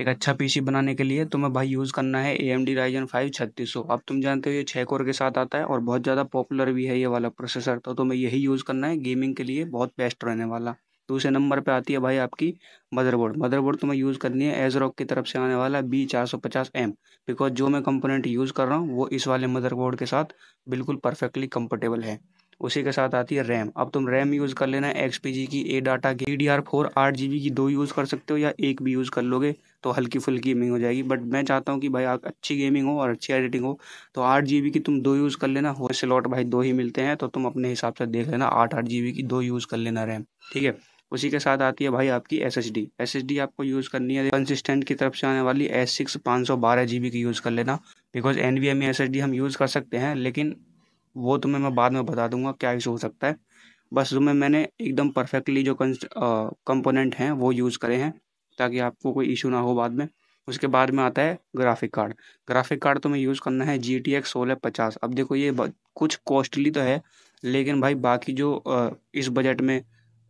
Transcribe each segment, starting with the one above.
एक अच्छा पीसी बनाने के लिए तुम्हें भाई यूज़ करना है A M D Ryzen five छत्तीस सौ अब तुम जानते हो ये छः कोर के साथ आता है और बहुत ज़्यादा पॉपुलर भी है ये वाला प्रोसेसर तो तुम्हें यही यूज़ करना है गेमिंग के लिए बहुत बेस्ट रहने वाला दूसरे तो नंबर पे आती है भाई आपकी मदरबोर्ड मदरबोर्ड तुम्हें यूज़ करनी है एज की तरफ से आने वाला बी चार सौ पचास एम बिकॉज जो मैं कंपोनेंट यूज़ कर रहा हूँ वो इस वाले मदरबोर्ड के साथ बिल्कुल परफेक्टली कंफर्टेबल है उसी के साथ आती है रैम अब तुम रैम यूज़ कर लेना एक्स की ए डाटा की डी डी आर फोर आठ जी बी की दो यूज़ कर सकते हो या एक भी यूज़ कर लोगे तो हल्की फुल्की गेमिंग हो जाएगी बट मैं चाहता हूँ कि भाई अच्छी गेमिंग हो और अच्छी एडिटिंग हो तो आठ जी बी की तुम दो यूज़ कर लेना हो स्लॉट भाई दो ही मिलते हैं तो तुम अपने हिसाब से देख लेना आठ आठ जी बी की दो यूज़ कर लेना रैम ठीक है उसी के साथ आती है भाई आपकी S S D S S D आपको यूज़ करनी है कंसिस्टेंट की तरफ से आने वाली एस सिक्स पाँच सौ बारह जी बी की यूज़ कर लेना because N V M S S D हम यूज़ कर सकते हैं लेकिन वो तुम्हें मैं बाद में बता दूंगा क्या इशू हो सकता है बस तुम्हें मैंने एकदम परफेक्टली जो कंपोनेंट हैं वो यूज़ करे हैं ताकि आपको कोई इशू ना हो बाद में उसके बाद में आता है ग्राफिक कार्ड ग्राफिक कार्ड तो मैं यूज़ करना है जी टी एक्स सोलह पचास अब देखो ये कुछ कॉस्टली तो है लेकिन भाई बाकी जो इस बजट में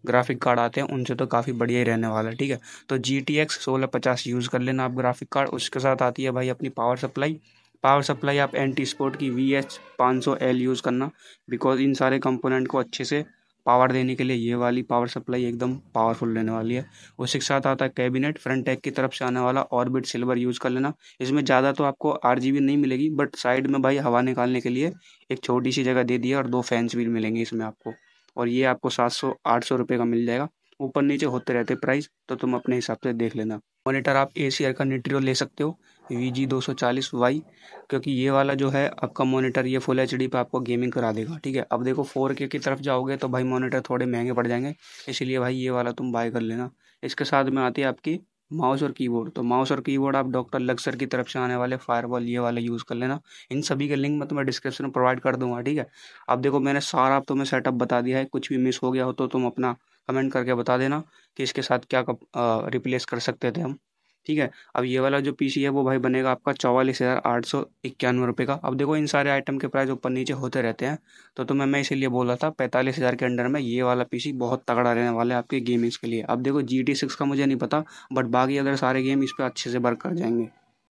ग्राफिक कार्ड आते हैं उनसे तो काफ़ी बढ़िया ही रहने वाला है ठीक है तो जी टी एक्स सोलह पचास यूज़ कर लेना आप ग्राफिक कार्ड उसके साथ आती है भाई अपनी पावर सप्लाई पावर सप्लाई आप एंटी स्पोर्ट की वी एच पाँच सौ एल यूज़ करना बिकॉज इन सारे कंपोनेंट को अच्छे से पावर देने के लिए ये वाली पावर सप्लाई एकदम पावरफुल रहने वाली है उसी के साथ आता है कैबिनेट फ्रंट टैग की तरफ से आने वाला ऑर्बिट सिल्वर यूज़ कर लेना इसमें ज़्यादा तो आपको आर नहीं मिलेगी बट साइड में भाई हवा निकालने के लिए एक छोटी सी जगह दे दी है और दो फैंस भी मिलेंगे इसमें आपको और ये आपको सात सौ आठ सौ रुपये का मिल जाएगा ऊपर नीचे होते रहते प्राइस तो तुम अपने हिसाब से देख लेना मोनीटर आप ए सी आर का न्यूट्रियो ले सकते हो वी जी दो सौ चालीस वाई क्योंकि ये वाला जो है आपका मोनीटर ये फुल एच डी पर आपको गेमिंग करा देगा ठीक है अब देखो फोर के की तरफ जाओगे तो भाई मोनीटर थोड़े महंगे पड़ जाएंगे इसीलिए भाई ये वाला तुम बाय कर लेना इसके साथ में आती है आपकी माउस और कीबोर्ड तो माउस और कीबोर्ड आप डॉक्टर लक्सर की तरफ से आने वाले वॉल ये वाला यूज़ कर लेना इन सभी के लिंक मैं तुम्हें डिस्क्रिप्शन में प्रोवाइड कर दूंगा ठीक है अब देखो मैंने सारा आप तुम्हें सेटअप बता दिया है कुछ भी मिस हो गया हो तो तुम अपना कमेंट करके बता देना कि इसके साथ क्या रिप्लेस कर सकते थे हम ठीक है अब ये वाला जो पीसी है वो भाई बनेगा आपका चौवालीस हज़ार आठ सौ इक्यानवे रुपये का अब देखो इन सारे आइटम के प्राइस ऊपर नीचे होते रहते हैं तो तुम्हें मैं इसीलिए बोल रहा था पैंतालीस हज़ार के अंडर में ये वाला पीसी बहुत तगड़ा रहने वाला है आपके गेमिंग्स के लिए अब देखो जी टी सिक्स का मुझे नहीं पता बट बाकी अगर सारे गेम इस पर अच्छे से वर्क कर जाएंगे